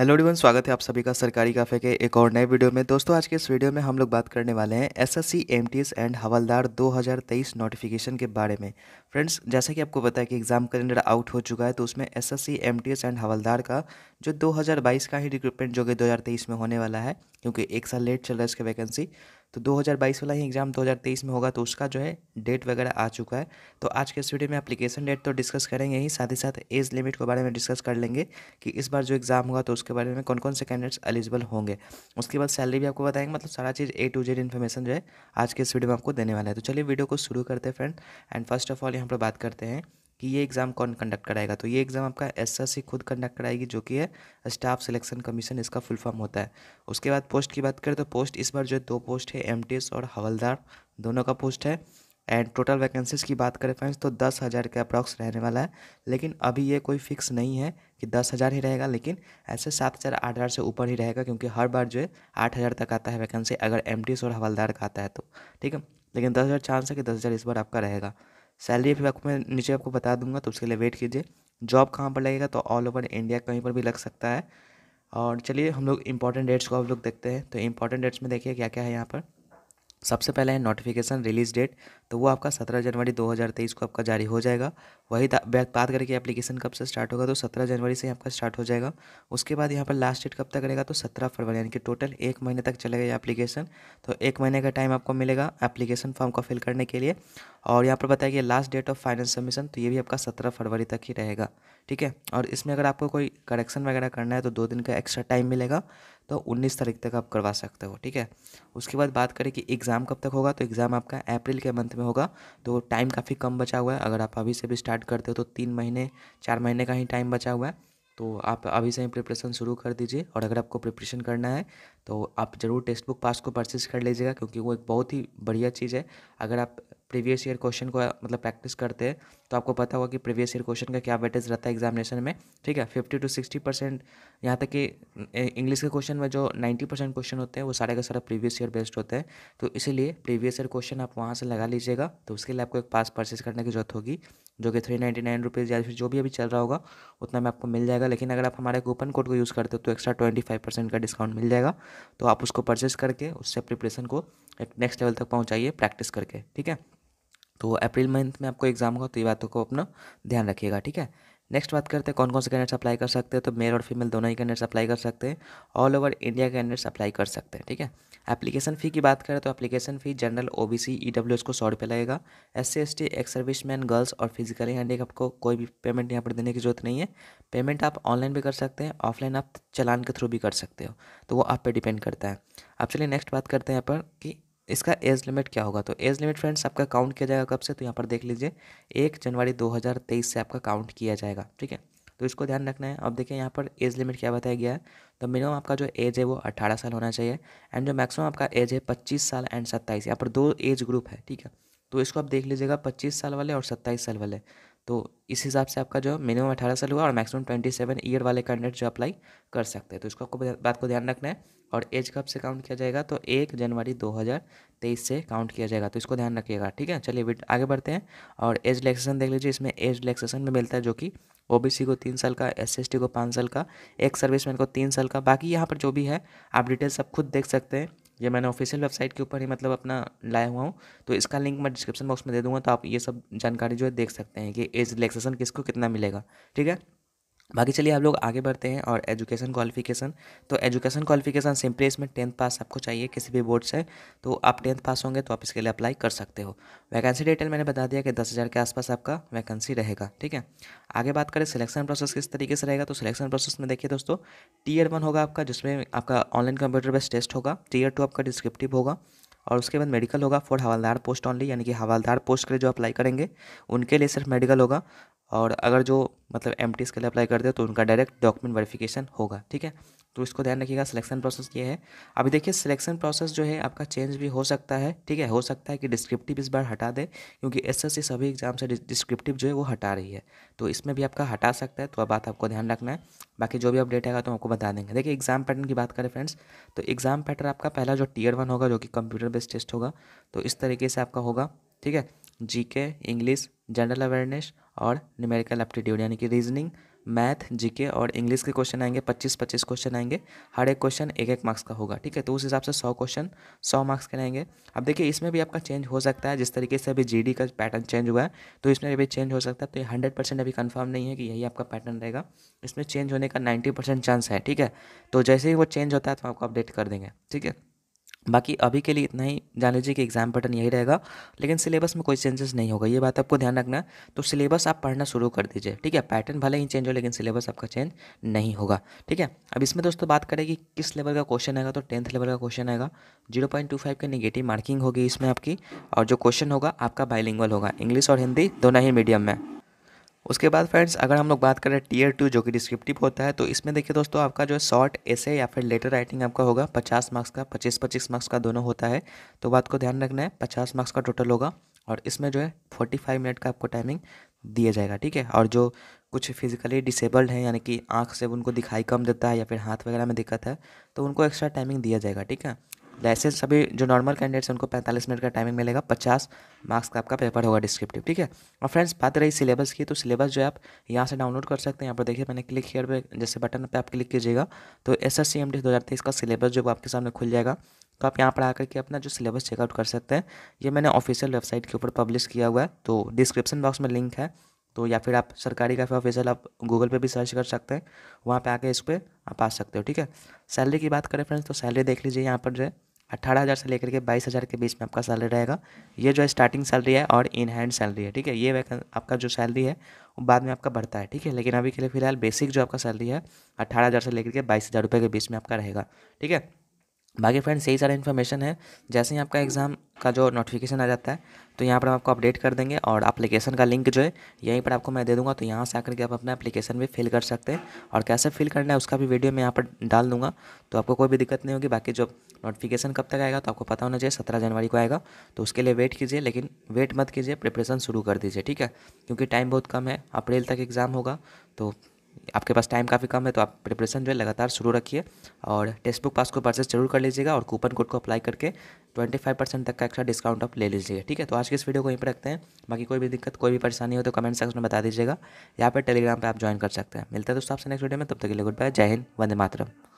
hello डिवन स्वागत है आप सभी का सरकारी काफ़े के एक और नए वीडियो में दोस्तों आज के इस वीडियो में हम लोग बात करने वाले हैं एसएससी एमटीएस एंड हवलदार 2023 नोटिफिकेशन के बारे में फ्रेंड्स जैसा कि आपको पता है कि एग्ज़ाम कैलेंडर आउट हो चुका है तो उसमें एसएससी एमटीएस एंड हवलदार का जो दो का ही रिक्रूटमेंट जो कि दो में होने वाला है क्योंकि एक साल लेट चल रहा है इसका वैकेंसी तो 2022 वाला ही एग्ज़ाम 2023 में होगा तो उसका जो है डेट वगैरह आ चुका है तो आज के इस वीडियो में एप्लीकेशन डेट तो डिस्कस करेंगे ही साथ ही साथ एज लिमिट के बारे में डिस्कस कर लेंगे कि इस बार जो एग्ज़ाम होगा तो उसके बारे में कौन कौन से कैंडिडेट्स एलिजिबल होंगे उसके बाद सैलरी भी आपको बताएंगे मतलब सारा चीज़ ए टू जेड इन्फॉर्मेशन जो है आज के इस वीडियो में आपको देने वाला है तो चलिए वीडियो को शुरू करते हैं friend and first of all यहाँ पर बात करते हैं कि ये एग्ज़ाम कौन कंडक्ट कराएगा तो ये एग्ज़ाम आपका एस खुद कंडक्ट कराएगी जो कि है स्टाफ सिलेक्शन कमीशन इसका फुल फॉर्म होता है उसके बाद पोस्ट की बात करें तो पोस्ट इस बार जो है दो पोस्ट है एम और हवलदार दोनों का पोस्ट है एंड टोटल वैकेंसीज की बात करें फ्रेंड्स तो दस हज़ार के अप्रॉक्स रहने वाला है लेकिन अभी ये कोई फिक्स नहीं है कि दस हज़ार ही रहेगा लेकिन ऐसे सात हज़ार आठ हज़ार से ऊपर ही रहेगा क्योंकि हर बार जो है आठ हज़ार तक आता है वैकेंसी अगर एम और हवलदार का आता है तो ठीक है लेकिन दस हज़ार चांस है कि दस हज़ार इस बार आपका रहेगा सैलरी फिर आपको मैं नीचे आपको बता दूंगा तो उसके लिए वेट कीजिए जॉब कहाँ पर लगेगा तो ऑल ओवर इंडिया कहीं पर भी लग सकता है और चलिए हम लोग इंपॉर्टेंट डेट्स को हम लोग देखते हैं तो इंपॉर्टेंट डेट्स में देखिए क्या क्या है यहाँ पर सबसे पहले है नोटिफिकेशन रिलीज़ डेट तो वो आपका सत्रह जनवरी 2023 को आपका जारी हो जाएगा वही बात करके एप्लीकेशन कब से स्टार्ट होगा तो सत्रह जनवरी से आपका स्टार्ट हो जाएगा उसके बाद यहाँ पर लास्ट डेट कब तक रहेगा तो सत्रह फरवरी यानी कि टोटल एक महीने तक चलेगा ये एप्लीकेशन तो एक महीने का टाइम आपको मिलेगा एप्लीकेशन फॉर्म को फिल करने के लिए और यहाँ पर बताया गया last date of finance submission तो ये भी आपका सत्रह फरवरी तक ही रहेगा ठीक है और इसमें अगर आपको कोई करेक्शन वगैरह करना है तो दो दिन का एक्स्ट्रा टाइम मिलेगा तो 19 तारीख तक आप करवा सकते हो ठीक है उसके बाद बात करें कि एग्ज़ाम कब तक होगा तो एग्ज़ाम आपका अप्रैल के मंथ में होगा तो टाइम काफ़ी कम बचा हुआ है अगर आप अभी से भी स्टार्ट करते हो तो तीन महीने चार महीने का ही टाइम बचा हुआ है तो आप अभी से ही प्रिपरेशन शुरू कर दीजिए और अगर आपको प्रिपरेशन करना है तो आप ज़रूर टेक्स्ट बुक पास को परचेज कर लीजिएगा क्योंकि वो एक बहुत ही बढ़िया चीज़ है अगर आप प्रीवियस ईयर क्वेश्चन को मतलब प्रैक्टिस करते हैं तो आपको पता होगा कि प्रीवियस ईयर क्वेश्चन का क्या वेटेज रहता है एग्जामिनेशन में ठीक है फिफ्टी टू सिक्सटी परसेंट यहाँ तक कि इंग्लिश के क्वेश्चन में जो नाइन्टी परसेंट क्वेश्चन होते हैं वो सारे का सारा प्रीवियस ईयर बेस्ड होता है तो इसीलिए प्रीवियस ईयर क्वेश्चन आप वहाँ से लगा लीजिएगा तो उसके लिए आपको एक पास परचेज करने की जरूरत होगी जो कि थ्री नाइन्टी नाइन रुपीज़ या फिर जो भी अभी चल रहा होगा उतना में आपको मिल जाएगा लेकिन अगर आप हमारे कूपन कोड को यूज़ करते हो तो एक्स्ट्रा ट्वेंटी फाइव परसेंट का डिस्काउंट मिल जाएगा तो आप उसको परचेस करके उससे प्रिपरेशन को एक नेक्स्ट लेवल तक पहुँचाइए प्रैक्टिस करके ठीक है तो अप्रैल मंथ में आपको एग्जाम होगा तो ये बातों को अपना ध्यान रखिएगा ठीक है नेक्स्ट बात करते हैं कौन कौन से कैंडिडेट्स अप्लाई कर सकते हैं तो मेल और फीमेल दोनों ही कैंडिडेट्स अप्लाई कर सकते हैं all over India candidates apply कर सकते हैं ठीक है एप्लीकेशन फ़ी की बात करें तो application fee general O B C E W S को सौ रुपये लगेगा S C S T ex service man girls और फिजिकली हैंडी आपको कोई भी पेमेंट यहाँ पर देने की जरूरत नहीं है पेमेंट आप ऑनलाइन भी कर सकते हैं ऑफलाइन आप चलान के थ्रू भी कर सकते हो तो वो आप पर डिपेंड करता है अब चलिए नेक्स्ट बात करते हैं यहाँ पर कि इसका एज लिमिट क्या होगा तो एज लिमिट फ्रेंड्स आपका काउंट किया जाएगा कब से तो यहाँ पर देख लीजिए एक जनवरी 2023 से आपका काउंट किया जाएगा ठीक है तो इसको ध्यान रखना है अब देखिए यहाँ पर एज लिमिट क्या बताया गया है तो मिनिमम आपका जो एज है वो अट्ठारह साल होना चाहिए एंड जो मैक्सिमम आपका एज है पच्चीस साल एंड सत्ताईस यहाँ पर दो एज ग्रुप है ठीक है तो इसको आप देख लीजिएगा पच्चीस साल वाले और सत्ताईस साल वाले तो इस हिसाब से आपका जो मिनिमम अठारह साल हुआ और मैक्सिमम ट्वेंटी सेवन ईयर वाले कैंडिडेट जो अप्लाई कर सकते हैं तो इसको आपको बात को ध्यान रखना है और एज कब से काउंट किया जाएगा तो एक जनवरी दो हज़ार तेईस से काउंट किया जाएगा तो इसको ध्यान रखिएगा ठीक है चलिए आगे बढ़ते हैं और एज रिलेक्सेशन देख लीजिए इसमें एज रिलेक्सेशन में मिलता है जो कि ओ को तीन साल का एस को पाँच साल का एक सर्विसमैन को तीन साल का बाकी यहाँ पर जो भी है आप डिटेल सब खुद देख सकते हैं ये मैंने ऑफिशियल वेबसाइट के ऊपर ही मतलब अपना लाया हुआ हूँ तो इसका लिंक मैं डिस्क्रिप्शन बॉक्स में दे दूँगा तो आप ये सब जानकारी जो है देख सकते हैं कि एज रिलैक्सेशन किसको कितना मिलेगा ठीक है बाकी चलिए आप लोग आगे बढ़ते हैं और एजुकेशन क्वालिफिकेशन तो एजुकेशन क्वालिफिकेशन सिंपली इसमें टेंथ पास आपको चाहिए किसी भी बोर्ड से तो आप टेंथ पास होंगे तो आप इसके लिए अप्लाई कर सकते हो वैकेंसी डिटेल मैंने बता दिया कि दस हज़ार के आसपास आपका वैकेंसी रहेगा ठीक है आगे बात करें सिलेक्शन प्रोसेस किस तरीके से रहेगा तो सिलेक्शन प्रोसेस में देखिए दोस्तों टीयर वन होगा आपका जिसमें आपका ऑनलाइन कंप्यूटर बेस्ड टेस्ट होगा टीयर टू आपका डिस्क्रिप्टिव होगा और उसके बाद मेडिकल होगा फॉर हवालदार पोस्ट ऑनली यानी कि हवालदार पोस्ट के लिए जो अप्लाई करेंगे उनके लिए सिर्फ मेडिकल होगा और अगर जो मतलब एम टी के लिए अप्लाई करते हो तो उनका डायरेक्ट डॉक्यूमेंट वेरिफिकेशन होगा ठीक है तो इसको ध्यान रखिएगा सिलेक्शन प्रोसेस ये है अभी देखिए सिलेक्शन प्रोसेस जो है आपका चेंज भी हो सकता है ठीक है हो सकता है कि डिस्क्रिप्टिव इस बार हटा दे क्योंकि एसएससी सभी एग्जाम से डिस्क्रिप्टिव जो है वो हटा रही है तो इसमें भी आपका हटा सकता है तो अब बात आपको ध्यान रखना है बाकी जो भी अपडेट आएगा तो आपको बता देंगे देखिए एग्जाम पैटर्न की बात करें फ्रेंड्स तो एग्जाम पैटर्न आपका पहला जो टीयर वन होगा जो कि कंप्यूटर बेस्ड टेस्ट होगा तो इस तरीके से आपका होगा ठीक है जी इंग्लिश जनरल अवेयरनेस और न्यूमेरिकल एप्टीट्यूड यानी कि रीजनिंग मैथ जीके और इंग्लिश के क्वेश्चन आएंगे 25-25 क्वेश्चन आएंगे हर एक क्वेश्चन एक एक मार्क्स का होगा ठीक है तो उस हिसाब से 100 क्वेश्चन 100 मार्क्स के रहेंगे अब देखिए इसमें भी आपका चेंज हो सकता है जिस तरीके से अभी जीडी का पैटर्न चेंज हुआ है तो इसमें भी चेंज हो सकता है तो ये हंड्रेड परसेंट अभी कन्फर्म नहीं है कि यही आपका पैटर्न रहेगा इसमें चेंज होने का नाइन्टी परसेंट चांस है ठीक है तो जैसे ही वो चेंज होता है तो आपको अपडेट कर देंगे ठीक है बाकी अभी के लिए इतना ही जान लीजिए कि एग्जाम पैटर्न यही रहेगा लेकिन सिलेबस में कोई चेंजेस नहीं होगा ये बात आपको ध्यान रखना है तो सिलेबस आप पढ़ना शुरू कर दीजिए ठीक है पैटर्न भले ही चेंज हो लेकिन सिलेबस आपका चेंज नहीं होगा ठीक है अब इसमें दोस्तों बात करें कि किस लेवल का क्वेश्चन आएगा तो टेंथ लेवल का क्वेश्चन आएगा zero point two five negative marking होगी इसमें आपकी और जो क्वेश्चन होगा आपका बाइलिंगल होगा इंग्लिश और हिंदी दोनों ही मीडियम में उसके बाद फ्रेंड्स अगर हम लोग बात करें टीयर टू जो कि डिस्क्रिप्टिव होता है तो इसमें देखिए दोस्तों आपका जो है शॉर्ट ऐसे या फिर लेटर राइटिंग आपका होगा पचास मार्क्स का पच्चीस पच्चीस मार्क्स का दोनों होता है तो बात को ध्यान रखना है पचास मार्क्स का टोटल होगा और इसमें जो है फोर्टी फाइव मिनट का आपको टाइमिंग दिया जाएगा ठीक है और जो कुछ फिजिकली डिसेबल्ड हैं यानी कि आँख से उनको दिखाई कम देता है या फिर हाथ वगैरह में दिक्कत है तो उनको एक्स्ट्रा टाइमिंग दिया जाएगा ठीक है वैसे सभी जो नॉर्मल कैंडिडेट्स उनको 45 मिनट का टाइमिंग मिलेगा 50 मार्क्स का आपका पेपर होगा डिस्क्रिप्टिव ठीक है और फ्रेंड्स बात रही सिलेबस की तो सिलेबस जो है आप यहाँ से डाउनलोड कर सकते हैं यहाँ पर देखिए मैंने क्लिक हेयर पे जैसे बटन पे आप क्लिक कीजिएगा तो S S C M D दो हज़ार तेईस का सिलेबस जो आपके सामने खुल जाएगा तो आप यहाँ पर आकर के अपना जो सिलेबस चेकआउट कर सकते हैं ये मैंने ऑफिशियल वेबसाइट के ऊपर पब्लिश किया हुआ है तो डिस्क्रिप्शन बॉक्स में लिंक है तो या फिर आप सरकारी का ऑफिशियल आप गूगल पे भी सर्च कर सकते हैं वहाँ पे आके इस पर आप आ सकते हो ठीक है सैलरी की बात करें फ्रेंड्स तो सैलरी देख लीजिए यहाँ पर जो है अट्ठारह हज़ार से लेकर के बाईस हज़ार के बीच में आपका सैलरी रहेगा ये जो है स्टार्टिंग सैलरी है और इन हैंड सैलरी है ठीक है ये आपका जो सैलरी है वो बाद में आपका बढ़ता है ठीक है लेकिन अभी के लिए फिलहाल बेसिक जो आपका सैलरी है अट्ठारह हज़ार से लेकर के बाईस हज़ार रुपये के बीच में आपका रहेगा ठीक है बाकी फ्रेंड्स यही सारा इन्फॉर्मेशन है जैसे ही आपका एग्ज़ाम का जो नोटिफिकेशन आ जाता है तो यहाँ पर हम आपको अपडेट कर देंगे और एप्लीकेशन का लिंक जो है यहीं पर आपको मैं दे दूँगा तो यहाँ से आकर के आप अपना एप्लीकेशन भी फिल कर सकते हैं और कैसे फिल करना है उसका भी वीडियो मैं यहाँ पर डाल दूँगा तो आपको कोई भी दिक्कत नहीं होगी बाकी जो नोटिफिकेशन कब तक आएगा तो आपको पता होना चाहिए सत्रह जनवरी को आएगा तो उसके लिए वेट कीजिए लेकिन वेट मत कीजिए प्रिपरेशन शुरू कर दीजिए ठीक है क्योंकि टाइम बहुत कम है अप्रैल तक एग्ज़ाम होगा तो आपके पास टाइम काफ़ी कम है तो आप प्रिपरेशन जो है लगातार शुरू रखिए और टेक्स्ट बुक पास को परचेस जरूर कर लीजिएगा और कूपन कोड को अप्लाई करके 25 परसेंट तक का एक्स्ट्रा डिस्काउंट आप ले लीजिएगा ठीक है तो आज की इस वीडियो को यहीं पर रखते हैं बाकी कोई भी दिक्कत कोई भी परेशानी हो तो कमेंट सेक्शन में बता दीजिएगा या फिर टेलीग्राम पर आप ज्वाइन कर सकते हैं मिलता है दोस्तों आपसे नेक्स्ट वीडियो में तब तक के लिए गुड बाय जय हिंद वंदे मातरम